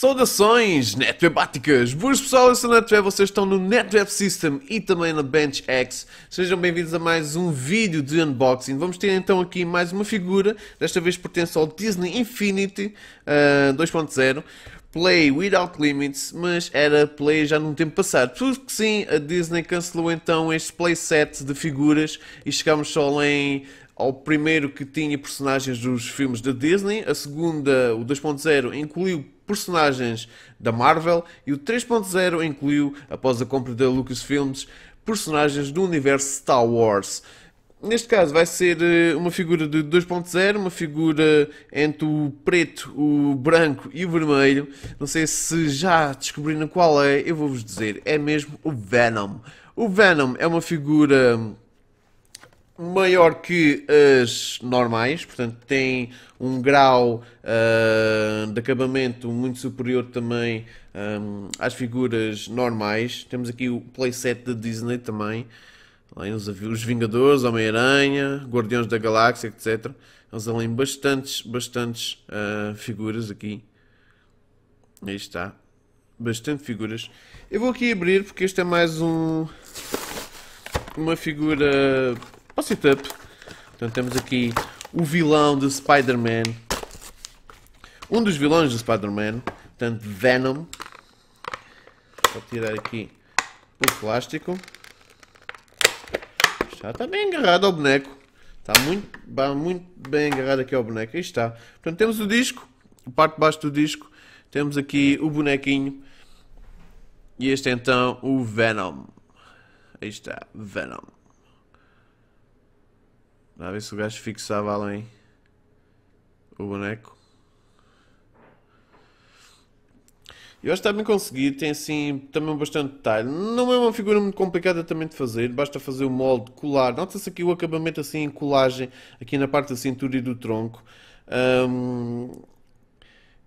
Saudações netwebáticas! Boas pessoal, eu sou NetWeb, vocês estão no NetWeb System e também na Bench X. Sejam bem-vindos a mais um vídeo de unboxing. Vamos ter então aqui mais uma figura, desta vez pertence ao Disney Infinity uh, ah, 2.0. Play Without Limits, mas era Play já num tempo passado. Porque sim, a Disney cancelou então este playset de figuras e chegámos só em ao primeiro que tinha personagens dos filmes da Disney, a segunda, o 2.0, incluiu personagens da Marvel e o 3.0 incluiu, após a compra da Lucasfilms, personagens do universo Star Wars. Neste caso vai ser eh, uma figura de 2.0, uma figura entre o preto, o branco e o vermelho. Não sei se já descobriram qual é, eu vou-vos dizer, é mesmo o Venom. O Venom é uma figura maior que as normais, portanto tem um grau uh, de acabamento muito superior também um, ah, às figuras normais. Temos aqui o playset da Disney também, além os, Vingadores, Homem-Aranha, Guardiões da Galáxia, etc. Eles além bastantes, bastantes uh, figuras aqui. Aí está. Bastante figuras. Eu vou aqui abrir porque este é mais um... Uma figura o setup. Então temos aqui o vilão de Spider-Man. Um dos vilões de Spider-Man. Portanto, Venom. Vou tirar aqui o plástico. Já está bem agarrado ao boneco. Está muito, muito bem agarrado aqui ao boneco. Aí está. Portanto, temos o disco. A parte de baixo do disco. Temos aqui o bonequinho. E este é então o Venom. Aí está, Venom. Dá a ver se o gajo fixava além o boneco. Eu acho que está bem conseguido, tem assim também bastante detalhe. Não é uma figura muito complicada também de fazer, basta fazer o molde, colar. Nota-se aqui o acabamento assim em colagem, aqui na parte da cintura e do tronco. Um,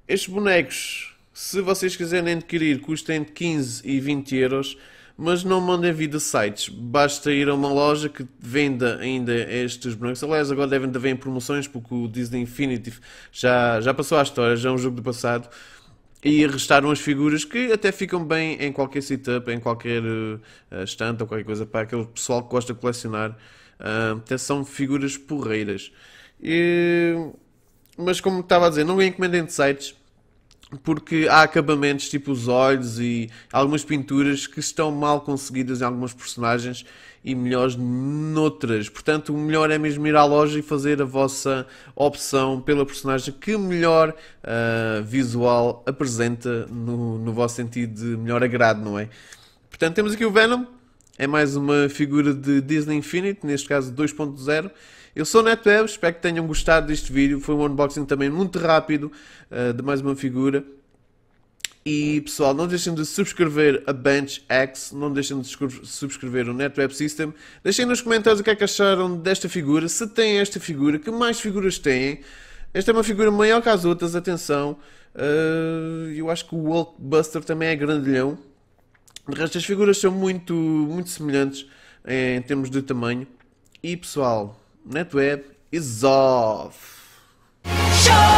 estes bonecos, se vocês quiserem adquirir, custam de 15 e 20 euros mas não mandem vir de sites. Basta ir a uma loja que venda ainda estes bonecos. Aliás, agora devem haver promoções, porque o Disney Infinity já, já passou à história, já é um jogo do passado. E restaram as figuras que até ficam bem em qualquer setup, em qualquer uh, estante ou qualquer coisa para aquele pessoal que gosta de colecionar. Uh, até são figuras porreiras. E... Mas como estava a dizer, não encomendem de sites porque há acabamentos tipo os olhos e algumas pinturas que estão mal conseguidas em algumas personagens e melhores noutras. Portanto, o melhor é mesmo ir à loja e fazer a vossa opção pela personagem que melhor uh, visual apresenta no, no vosso sentido de melhor agrado, não é? Portanto, temos aqui o Venom, é mais uma figura de Disney Infinity, neste caso 2.0. Eu sou o NetWeb, espero que tenham gostado deste vídeo. Foi um unboxing também muito rápido uh, de mais uma figura. E pessoal, não deixem de subscrever a Bench X, não deixem de subscrever o NetWeb System. Deixem nos comentários o que é que acharam desta figura, se têm esta figura, que mais figuras têm. Esta é uma figura maior que as outras, atenção. Uh, eu acho que o Hulkbuster também é grandilhão. De resto, as figuras são muito, muito semelhantes em termos de tamanho. E pessoal, NetWeb is off! Show